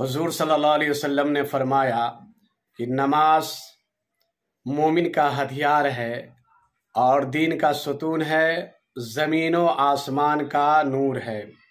हज़ूर सल्ला वसम ने फरमाया कि नमाज मोमिन का हथियार है और दीन का सतून है ज़मीन व आसमान का नूर है